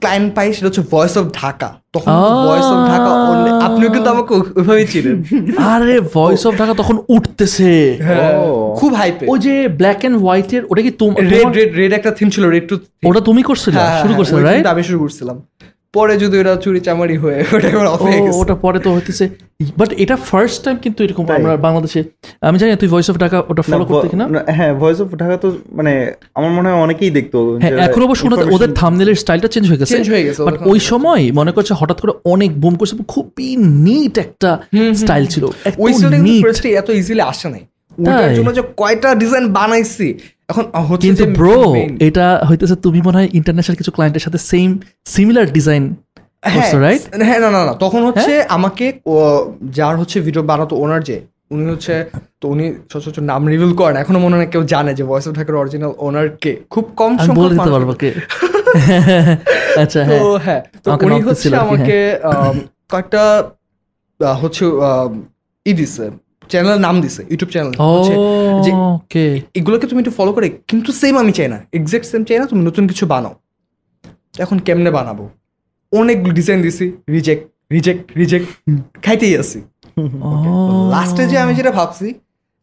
Client পাই সেটা হচ্ছে voice of Dhaka voice কিন্তু আরে ভয়েস অফ ঢাকা তখন উঠতেছে হ্যাঁ। খুব ও যে ব্ল্যাক এন্ড হোয়াইট এর ওটা কি রেড রেড রেড একটা থিম ছিল রেড ওটা তুমি হ্যাঁ, হ্যাঁ, শুরু করছিলে আমি শুরু করছিলাম পরে যদি ওটা চুরি চামারি হয়ে ওটা ওটা পরে তো হইতেছে বাট এটা ফার্স্ট টাইম কিন্তু এরকম আমরা বাংলাদেশে আমি জানি তুই ভয়েস অফ ঢাকা ওটা ফলো করতে কিনা হ্যাঁ ভয়েস অফ ঢাকা তো মানে আমার মনে হয় অনেকেই দেখতো হ্যাঁ এখন অবশ্য ওদের থামনেলের স্টাইলটা চেঞ্জ হয়ে গেছে চেঞ্জ হয়ে গেছে বাট ওই সময় মনে করছে হঠাৎ করে অনেক বুম করছে খুবই নিট একটা স্টাইল ছিল ওই স্টাইলটা এত ইজিলি আসে নাই ওটার জন্য যে কয়টা ডিজাইন বানাইছি এখন কিন্তু ব্রো এটা হইতেছে তুমি মনে হয় ইন্টারন্যাশনাল কিছু ক্লায়েন্টের সাথে সেম সিমিলার ডিজাইন রাইট হ্যাঁ, হ্যাঁ না না না তখন হ্যাঁ? হচ্ছে আমাকে যার হচ্ছে ভিডিও বানাতো ওনার যে উনি হচ্ছে তো উনি সচরাচর নাম রিভিল করেন এখনো মনে হয় কেউ জানে যে ভয়েস অফ ঢাকার অরিজিনাল ওনার কে খুব কম সংখ্যক বলে দিতে পারবো কে আচ্ছা হ্যাঁ।, হ্যাঁ তো উনি হচ্ছে আমাকে কয়েকটা হচ্ছে ই দিছে চ্যানেলের নাম দিছে ইউটিউব চ্যানেল যে ওকে এগুলোকে তুমি একটু ফলো করে কিন্তু সেম আমি চাই না এক্সাক্ট সেম চাই না তুমি নতুন কিছু বানাও এখন কেমনে বানাবো অনেকগুলো ডিজাইন দিছি রিজেক্ট রিজেক্ট রিজেক্ট খাইতেই আছি লাস্টে oh. যে আমি যেটা ভাবছি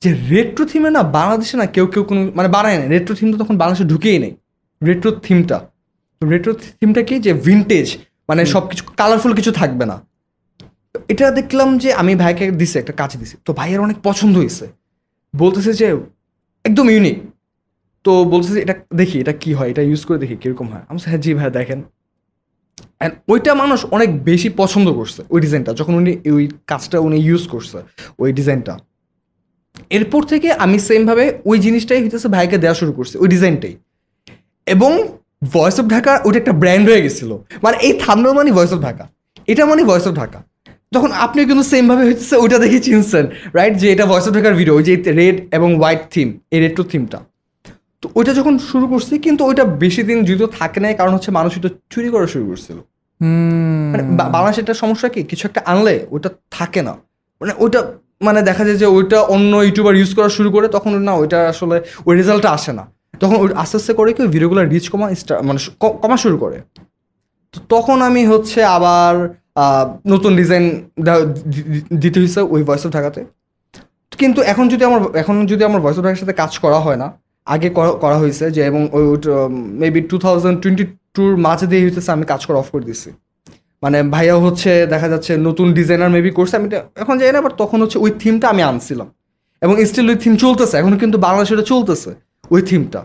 যে রেট্রো থিমে না বাংলাদেশে না কেউ কেউ কোনো মানে বানায় নেই রেট্রো থিম তো তখন বাংলাদেশে ঢুকেই নেই রেট্রো থিমটা রেট্রো থিমটা কি যে ভিনটেজ মানে সব কিছু কালারফুল কিছু থাকবে না এটা দেখলাম যে আমি ভাইকে দিছে একটা কাছে দিছি তো ভাইয়ের অনেক পছন্দ হয়েছে বলতেছে যে একদম ইউনিক তো বলতেছে এটা দেখি এটা কি হয় এটা ইউজ করে দেখি কীরকম হয় আমি হ্যাঁ জি ভাই দেখেন অ্যান্ড ওইটা মানুষ অনেক বেশি পছন্দ করছে ওই ডিজাইনটা যখন উনি ওই কাজটা উনি ইউজ করছে ওই ডিজাইনটা এরপর থেকে আমি সেমভাবে ওই জিনিসটাই হইতেছে ভাইকে দেওয়া শুরু করছি ওই ডিজাইনটাই এবং ভয়েস অফ ঢাকা ওইটা একটা ব্র্যান্ড হয়ে গেছিল মানে এই থামনো মানে ভয়েস অফ ঢাকা এটা মানে ভয়েস অফ ঢাকা তখন আপনি কিন্তু সেমভাবে হচ্ছে ওইটা দেখে চিনছেন রাইট যে এটা ভয়েস অফ ঢাকার ভিডিও যে রেড এবং হোয়াইট থিম এই রেড টু থিমটা তো ওইটা যখন শুরু করছি কিন্তু ওইটা বেশি দিন জুতো থাকে নাই কারণ হচ্ছে মানুষ এটা চুরি করা শুরু করছিল মানে বাংলাদেশ একটা সমস্যা কি কিছু একটা আনলে ওটা থাকে না মানে ওইটা মানে দেখা যায় যে ওইটা অন্য ইউটিউবার ইউজ করা শুরু করে তখন না ওইটা আসলে ওই রেজাল্টটা আসে না তখন ওই আস্তে আস্তে করে কি ভিডিওগুলো রিচ কমা মানে কমা শুরু করে তো তখন আমি হচ্ছে আবার নতুন ডিজাইন দিতে হয়েছে ওই ভয়েস অফ ঢাকাতে কিন্তু এখন যদি আমার এখন যদি আমার ভয়েস অফ ঢাকার সাথে কাজ করা হয় না আগে করা হয়েছে যে এবং ওই মেবি টু থাউজেন্ড টোয়েন্টি টুর মাঝে দিয়ে হইতেছে আমি কাজ করা অফ করে দিছি মানে ভাইয়া হচ্ছে দেখা যাচ্ছে নতুন ডিজাইনার মেবি করছে আমি এখন যাই না বাট তখন হচ্ছে ওই থিমটা আমি আনছিলাম এবং স্টিল ওই থিম চলতেছে এখন কিন্তু বাংলাদেশে চলতেছে ওই থিমটা